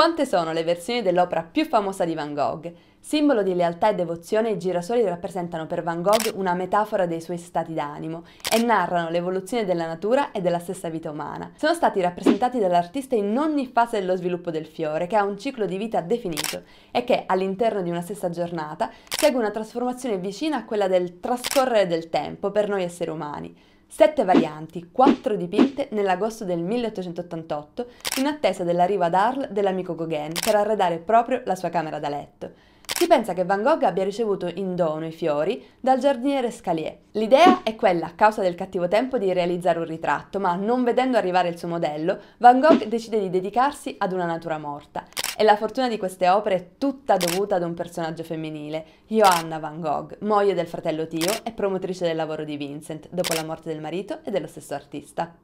Quante sono le versioni dell'opera più famosa di Van Gogh? Simbolo di lealtà e devozione, i girasoli rappresentano per Van Gogh una metafora dei suoi stati d'animo e narrano l'evoluzione della natura e della stessa vita umana. Sono stati rappresentati dall'artista in ogni fase dello sviluppo del fiore, che ha un ciclo di vita definito e che all'interno di una stessa giornata segue una trasformazione vicina a quella del trascorrere del tempo per noi esseri umani. Sette varianti, quattro dipinte nell'agosto del 1888 in attesa dell'arrivo ad Arles dell'amico Gauguin per arredare proprio la sua camera da letto. Si pensa che Van Gogh abbia ricevuto in dono i fiori dal giardiniere Scalier. L'idea è quella, a causa del cattivo tempo, di realizzare un ritratto, ma non vedendo arrivare il suo modello, Van Gogh decide di dedicarsi ad una natura morta e la fortuna di queste opere è tutta dovuta ad un personaggio femminile, Johanna van Gogh, moglie del fratello Tio e promotrice del lavoro di Vincent, dopo la morte del marito e dello stesso artista.